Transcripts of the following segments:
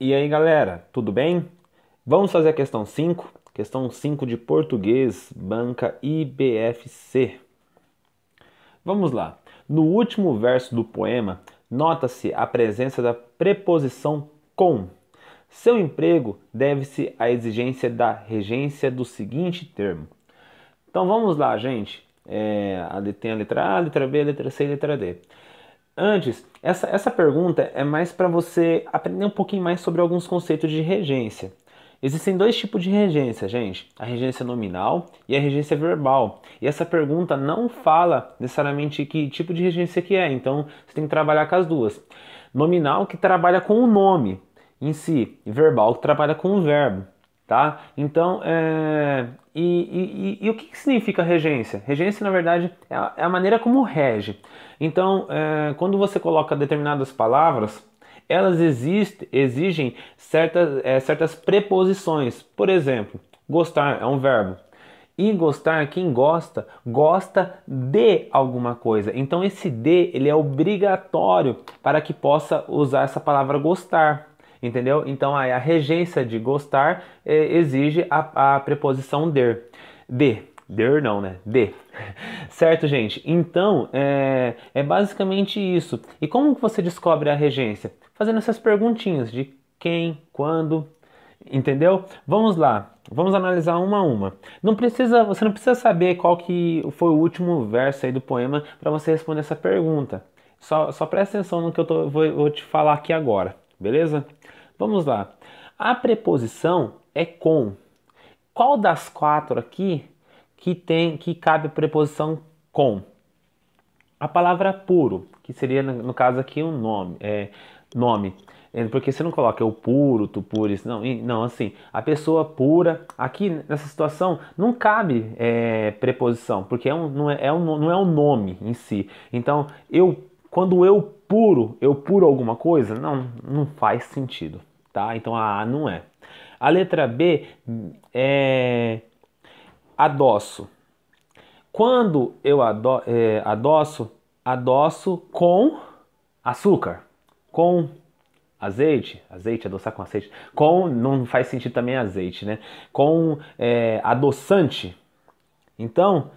E aí galera, tudo bem? Vamos fazer a questão 5, questão 5 de português, banca IBFC. Vamos lá. No último verso do poema, nota-se a presença da preposição com. Seu emprego deve-se à exigência da regência do seguinte termo. Então vamos lá, gente. É, tem a letra A, a letra B, a letra C e a letra D. Antes, essa, essa pergunta é mais para você aprender um pouquinho mais sobre alguns conceitos de regência. Existem dois tipos de regência, gente: a regência nominal e a regência verbal. E essa pergunta não fala necessariamente que tipo de regência que é, então você tem que trabalhar com as duas. Nominal que trabalha com o nome em si, e verbal que trabalha com o verbo tá? Então, é... e, e, e, e, o que, que, significa regência? Regência, na verdade, é a, é a maneira como rege. Então, é... quando você coloca determinadas palavras, elas exigem certas, é, certas preposições. Por exemplo, gostar é um verbo. E gostar, quem gosta, gosta de alguma coisa. Então esse de, ele é obrigatório para que possa usar essa palavra gostar entendeu? Então a, a regência de gostar é, exige a, a preposição der. De, Der não, né? De. Certo, gente? Então, é, é basicamente isso. E como você descobre a regência? Fazendo essas perguntinhas de quem, quando, entendeu? Vamos lá. Vamos analisar uma a uma. Não precisa, você não precisa saber qual que foi o último verso aí do poema para você responder essa pergunta. Só, só presta atenção no que eu tô, vou, vou te falar aqui agora. Beleza? Vamos lá. A preposição é com. Qual das quatro aqui que tem que cabe a preposição com? A palavra puro, que seria no caso aqui um nome, é nome. É, porque você não coloca eu puro, tu puris, não, não, assim, a pessoa pura, aqui nessa situação não cabe é, preposição, porque é um, não, é, é um, não é um nome em si. Então, eu quando eu puro, eu puro alguma coisa? Não, não faz sentido, tá? Então a A não é. A letra B é adoço. Quando eu ado, é, adoço, adoço com açúcar, com azeite, azeite, adoçar com azeite, com, não faz sentido também azeite, né? Com é, adoçante. Então,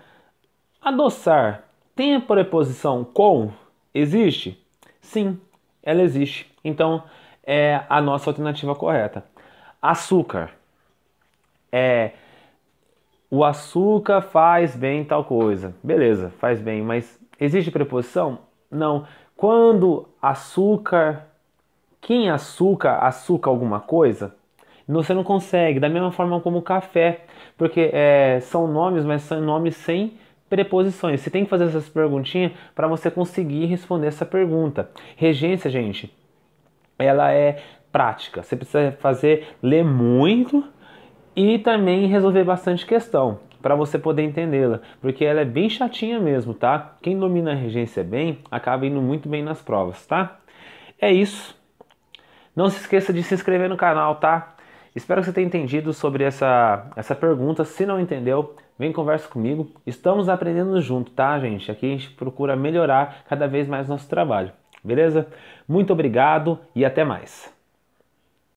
adoçar tem a preposição com, existe? Sim, ela existe. Então é a nossa alternativa correta. Açúcar. É o açúcar faz bem tal coisa. Beleza, faz bem, mas existe preposição? Não. Quando açúcar, quem açúcar, açúcar alguma coisa? Você não consegue, da mesma forma como café, porque é, são nomes, mas são nomes sem preposições. Você tem que fazer essas perguntinhas para você conseguir responder essa pergunta. Regência, gente, ela é prática. Você precisa fazer, ler muito e também resolver bastante questão para você poder entendê-la, porque ela é bem chatinha mesmo, tá? Quem domina a regência bem acaba indo muito bem nas provas, tá? É isso. Não se esqueça de se inscrever no canal, tá? Espero que você tenha entendido sobre essa, essa pergunta. Se não entendeu, vem conversa comigo. Estamos aprendendo junto, tá, gente? Aqui a gente procura melhorar cada vez mais nosso trabalho. Beleza? Muito obrigado e até mais.